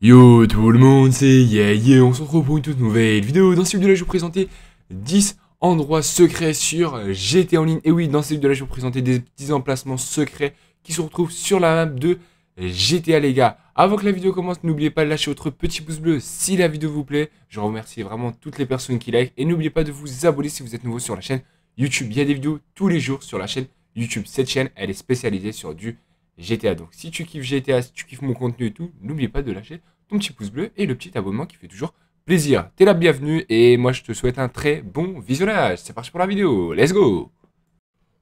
Yo tout le monde, c'est yeah, on se retrouve pour une toute nouvelle vidéo. Dans cette vidéo là, je vais vous présenter 10 endroits secrets sur GTA en ligne. Et oui, dans cette vidéo là, je vais vous présenter des petits emplacements secrets qui se retrouvent sur la map de GTA les gars. Avant que la vidéo commence, n'oubliez pas de lâcher votre petit pouce bleu si la vidéo vous plaît. Je remercie vraiment toutes les personnes qui like et n'oubliez pas de vous abonner si vous êtes nouveau sur la chaîne YouTube. Il y a des vidéos tous les jours sur la chaîne YouTube. Cette chaîne, elle est spécialisée sur du GTA. Donc si tu kiffes GTA, si tu kiffes mon contenu et tout, n'oublie pas de lâcher ton petit pouce bleu et le petit abonnement qui fait toujours plaisir. T'es la bienvenue et moi je te souhaite un très bon visionnage. C'est parti pour la vidéo, let's go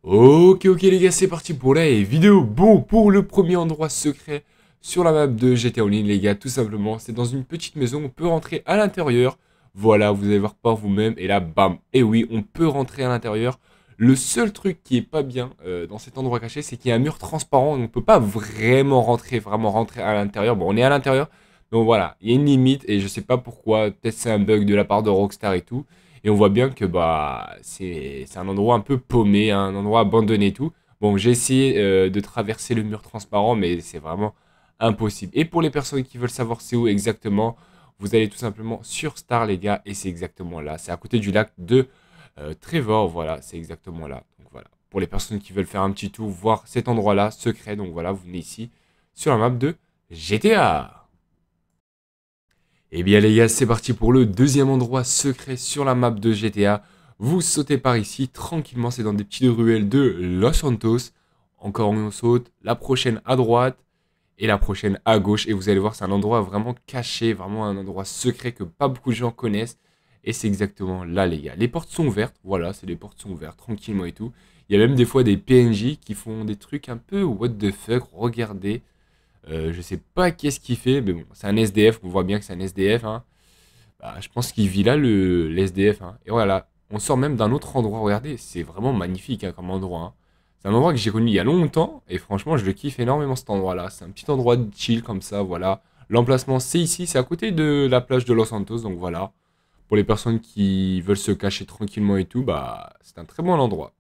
Ok ok les gars, c'est parti pour la vidéo. Bon, pour le premier endroit secret sur la map de GTA Online les gars, tout simplement, c'est dans une petite maison, on peut rentrer à l'intérieur. Voilà, vous allez voir par vous-même et là, bam, et eh oui, on peut rentrer à l'intérieur. Le seul truc qui est pas bien euh, dans cet endroit caché, c'est qu'il y a un mur transparent on ne peut pas vraiment rentrer, vraiment rentrer à l'intérieur. Bon, on est à l'intérieur, donc voilà, il y a une limite et je sais pas pourquoi. Peut-être c'est un bug de la part de Rockstar et tout. Et on voit bien que bah c'est un endroit un peu paumé, un endroit abandonné et tout. Bon, j'ai essayé euh, de traverser le mur transparent, mais c'est vraiment impossible. Et pour les personnes qui veulent savoir c'est où exactement, vous allez tout simplement sur Star, les gars, et c'est exactement là. C'est à côté du lac de euh, Trevor, voilà, c'est exactement là. Donc voilà, pour les personnes qui veulent faire un petit tour, voir cet endroit-là, secret, donc voilà, vous venez ici, sur la map de GTA et eh bien les gars, c'est parti pour le deuxième endroit secret sur la map de GTA. Vous sautez par ici tranquillement, c'est dans des petites ruelles de Los Santos. Encore on saute, la prochaine à droite et la prochaine à gauche. Et vous allez voir, c'est un endroit vraiment caché, vraiment un endroit secret que pas beaucoup de gens connaissent. Et c'est exactement là, les gars. Les portes sont ouvertes, voilà, c'est les portes sont ouvertes, tranquillement et tout. Il y a même des fois des PNJ qui font des trucs un peu what the fuck, regardez. Euh, je sais pas qu'est-ce qu'il fait, mais bon, c'est un SDF, on voit bien que c'est un SDF. Hein. Bah, je pense qu'il vit là, le, hein. Et voilà, on sort même d'un autre endroit, regardez, c'est vraiment magnifique hein, comme endroit. C'est un endroit que j'ai connu il y a longtemps, et franchement, je le kiffe énormément cet endroit-là. C'est un petit endroit de chill comme ça, voilà. L'emplacement, c'est ici, c'est à côté de la plage de Los Santos, donc voilà pour les personnes qui veulent se cacher tranquillement et tout, bah c'est un très bon endroit.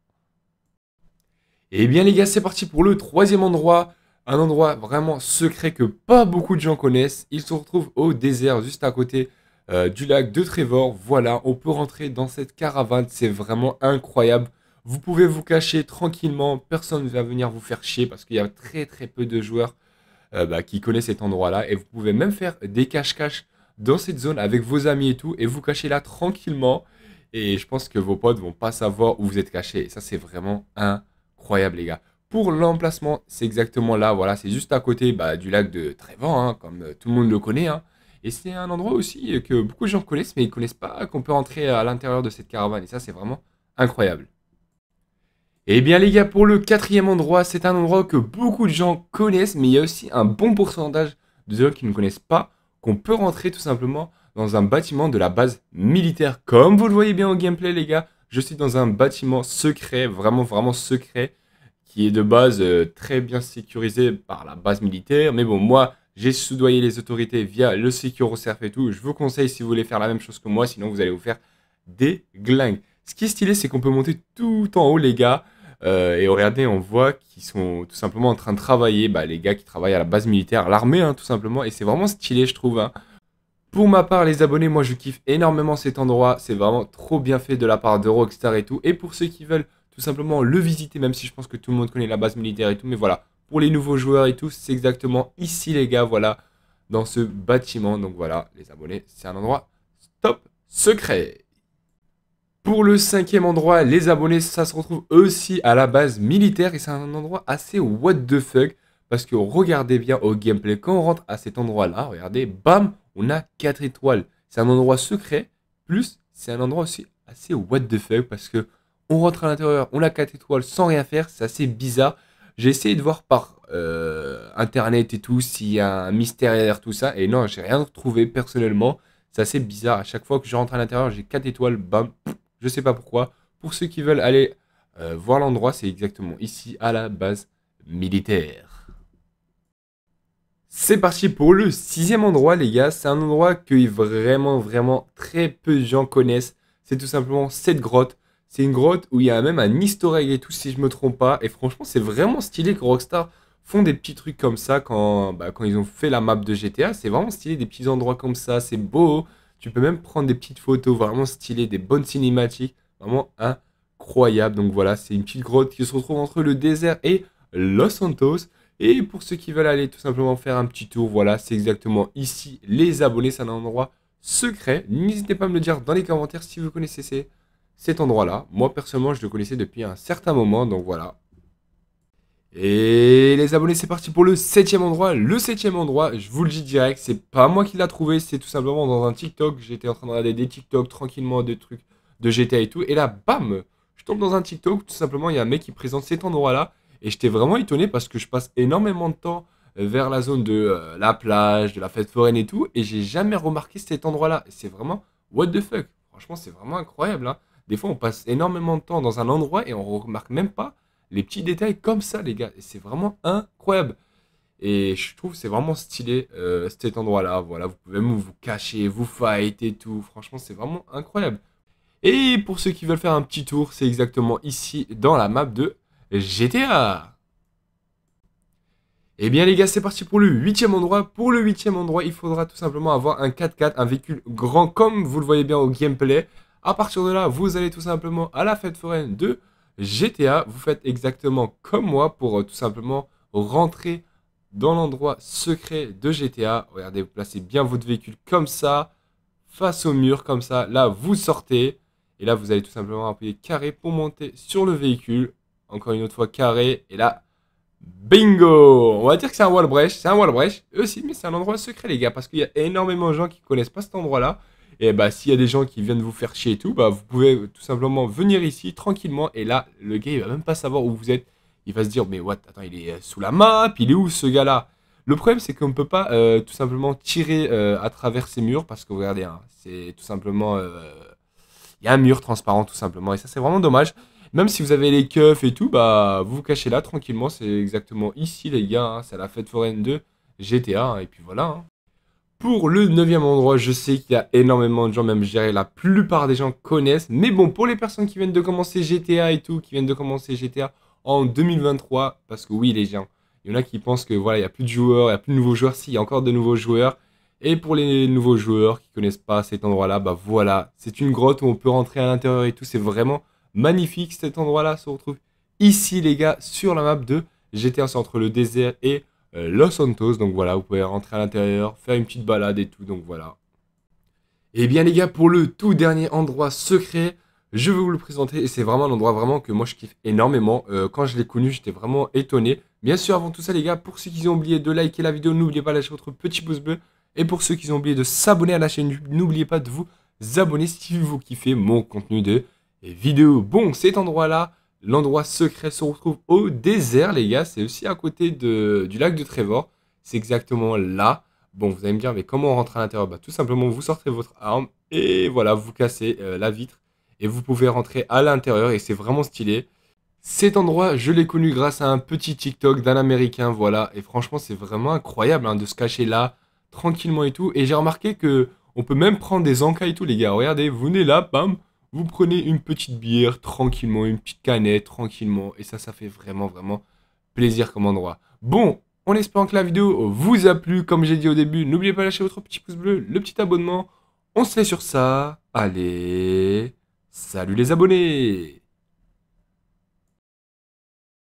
Eh bien les gars, c'est parti pour le troisième endroit. Un endroit vraiment secret que pas beaucoup de gens connaissent. Ils se retrouvent au désert, juste à côté euh, du lac de Trévor. Voilà, on peut rentrer dans cette caravane. C'est vraiment incroyable. Vous pouvez vous cacher tranquillement. Personne ne va venir vous faire chier parce qu'il y a très très peu de joueurs euh, bah, qui connaissent cet endroit-là. Et vous pouvez même faire des cache-cache dans cette zone avec vos amis et tout, et vous cachez là tranquillement. Et je pense que vos potes vont pas savoir où vous êtes caché. Et ça, c'est vraiment incroyable, les gars. Pour l'emplacement, c'est exactement là. Voilà, c'est juste à côté bah, du lac de Trévent, hein, comme euh, tout le monde le connaît. Hein. Et c'est un endroit aussi euh, que beaucoup de gens connaissent, mais ils connaissent pas qu'on peut entrer à l'intérieur de cette caravane. Et ça, c'est vraiment incroyable. et eh bien les gars, pour le quatrième endroit, c'est un endroit que beaucoup de gens connaissent, mais il y a aussi un bon pourcentage de gens qui ne connaissent pas on peut rentrer tout simplement dans un bâtiment de la base militaire. Comme vous le voyez bien au gameplay, les gars, je suis dans un bâtiment secret, vraiment, vraiment secret, qui est de base euh, très bien sécurisé par la base militaire. Mais bon, moi, j'ai soudoyé les autorités via le secure SecuroSurf et tout. Je vous conseille si vous voulez faire la même chose que moi, sinon vous allez vous faire des glingues. Ce qui est stylé, c'est qu'on peut monter tout en haut, les gars. Euh, et regardez, on voit qu'ils sont tout simplement en train de travailler, bah, les gars qui travaillent à la base militaire, l'armée hein, tout simplement, et c'est vraiment stylé je trouve. Hein. Pour ma part les abonnés, moi je kiffe énormément cet endroit, c'est vraiment trop bien fait de la part de Rockstar et tout, et pour ceux qui veulent tout simplement le visiter, même si je pense que tout le monde connaît la base militaire et tout, mais voilà, pour les nouveaux joueurs et tout, c'est exactement ici les gars, voilà, dans ce bâtiment, donc voilà, les abonnés, c'est un endroit top secret. Pour le cinquième endroit, les abonnés, ça se retrouve aussi à la base militaire et c'est un endroit assez what the fuck parce que regardez bien au gameplay, quand on rentre à cet endroit-là, regardez, bam, on a 4 étoiles. C'est un endroit secret, plus c'est un endroit aussi assez what the fuck parce que on rentre à l'intérieur, on a 4 étoiles sans rien faire, c'est assez bizarre. J'ai essayé de voir par euh, internet et tout s'il y a un mystère derrière tout ça et non, j'ai rien trouvé personnellement. C'est assez bizarre, à chaque fois que je rentre à l'intérieur, j'ai 4 étoiles, bam, je sais pas pourquoi. Pour ceux qui veulent aller euh, voir l'endroit, c'est exactement ici à la base militaire. C'est parti pour le sixième endroit les gars. C'est un endroit que vraiment vraiment très peu de gens connaissent. C'est tout simplement cette grotte. C'est une grotte où il y a même un historique et tout si je me trompe pas. Et franchement c'est vraiment stylé que Rockstar font des petits trucs comme ça quand, bah, quand ils ont fait la map de GTA. C'est vraiment stylé, des petits endroits comme ça, c'est beau. Tu peux même prendre des petites photos vraiment stylées, des bonnes cinématiques, vraiment incroyable. Donc voilà, c'est une petite grotte qui se retrouve entre le désert et Los Santos. Et pour ceux qui veulent aller tout simplement faire un petit tour, voilà, c'est exactement ici. Les abonnés, c'est un endroit secret. N'hésitez pas à me le dire dans les commentaires si vous connaissez cet endroit-là. Moi, personnellement, je le connaissais depuis un certain moment, donc voilà. Et les abonnés, c'est parti pour le septième endroit. Le septième endroit, je vous le dis direct, c'est pas moi qui l'a trouvé, c'est tout simplement dans un TikTok. J'étais en train de regarder des TikTok tranquillement, des trucs de GTA et tout. Et là, bam, je tombe dans un TikTok. tout simplement, il y a un mec qui présente cet endroit-là. Et j'étais vraiment étonné parce que je passe énormément de temps euh, vers la zone de euh, la plage, de la fête foraine et tout. Et j'ai jamais remarqué cet endroit-là. C'est vraiment what the fuck. Franchement, c'est vraiment incroyable. Hein. Des fois, on passe énormément de temps dans un endroit et on remarque même pas les petits détails comme ça, les gars. Et c'est vraiment incroyable. Et je trouve c'est vraiment stylé euh, cet endroit-là. Voilà, vous pouvez même vous cacher, vous fight et tout. Franchement, c'est vraiment incroyable. Et pour ceux qui veulent faire un petit tour, c'est exactement ici dans la map de GTA. Eh bien les gars, c'est parti pour le huitième endroit. Pour le huitième endroit, il faudra tout simplement avoir un 4x4, un véhicule grand comme vous le voyez bien au gameplay. À partir de là, vous allez tout simplement à la fête foraine de GTA, vous faites exactement comme moi pour euh, tout simplement rentrer dans l'endroit secret de GTA. Regardez, vous placez bien votre véhicule comme ça, face au mur comme ça. Là, vous sortez. Et là, vous allez tout simplement appuyer carré pour monter sur le véhicule. Encore une autre fois, carré. Et là, bingo On va dire que c'est un wall breach. C'est un wall breach, eux aussi, mais c'est un endroit secret, les gars. Parce qu'il y a énormément de gens qui connaissent pas cet endroit-là. Et eh bah, s'il y a des gens qui viennent vous faire chier et tout, bah, vous pouvez tout simplement venir ici tranquillement. Et là, le gars, il va même pas savoir où vous êtes. Il va se dire, mais what, attends, il est euh, sous la map, il est où ce gars-là Le problème, c'est qu'on ne peut pas euh, tout simplement tirer euh, à travers ces murs parce que regardez, hein, c'est tout simplement. Il y a un mur transparent, tout simplement. Et ça, c'est vraiment dommage. Même si vous avez les keufs et tout, bah, vous vous cachez là tranquillement. C'est exactement ici, les gars. Hein. c'est la fête foraine 2 GTA. Hein. et puis voilà. Pour le neuvième endroit, je sais qu'il y a énormément de gens, même la plupart des gens connaissent. Mais bon, pour les personnes qui viennent de commencer GTA et tout, qui viennent de commencer GTA en 2023, parce que oui les gens, il y en a qui pensent que voilà, il n'y a plus de joueurs, il n'y a plus de nouveaux joueurs, si, y a encore de nouveaux joueurs. Et pour les nouveaux joueurs qui connaissent pas cet endroit-là, bah voilà, c'est une grotte où on peut rentrer à l'intérieur et tout, c'est vraiment magnifique cet endroit-là, se retrouve ici les gars, sur la map de GTA, c'est entre le désert et euh, Los Santos. Donc voilà, vous pouvez rentrer à l'intérieur, faire une petite balade et tout. Donc voilà. Et eh bien les gars, pour le tout dernier endroit secret, je vais vous le présenter et c'est vraiment un endroit vraiment que moi je kiffe énormément. Euh, quand je l'ai connu, j'étais vraiment étonné. Bien sûr, avant tout ça les gars, pour ceux qui ont oublié de liker la vidéo, n'oubliez pas de lâcher votre petit pouce bleu. Et pour ceux qui ont oublié de s'abonner à la chaîne, n'oubliez pas de vous abonner si vous kiffez mon contenu de vidéo. Bon, cet endroit-là, L'endroit secret se retrouve au désert, les gars. C'est aussi à côté du lac de Trevor. C'est exactement là. Bon, vous allez me dire, mais comment on rentre à l'intérieur bah, Tout simplement, vous sortez votre arme et voilà, vous cassez euh, la vitre et vous pouvez rentrer à l'intérieur et c'est vraiment stylé. Cet endroit, je l'ai connu grâce à un petit TikTok d'un Américain, voilà. Et franchement, c'est vraiment incroyable hein, de se cacher là, tranquillement et tout. Et j'ai remarqué que on peut même prendre des encas et tout, les gars. Regardez, vous venez là, bam, vous prenez une petite bière tranquillement, une petite canette tranquillement, et ça, ça fait vraiment, vraiment plaisir comme endroit. Bon, on espère que la vidéo vous a plu, comme j'ai dit au début, n'oubliez pas de lâcher votre petit pouce bleu, le petit abonnement. On se fait sur ça. Allez, salut les abonnés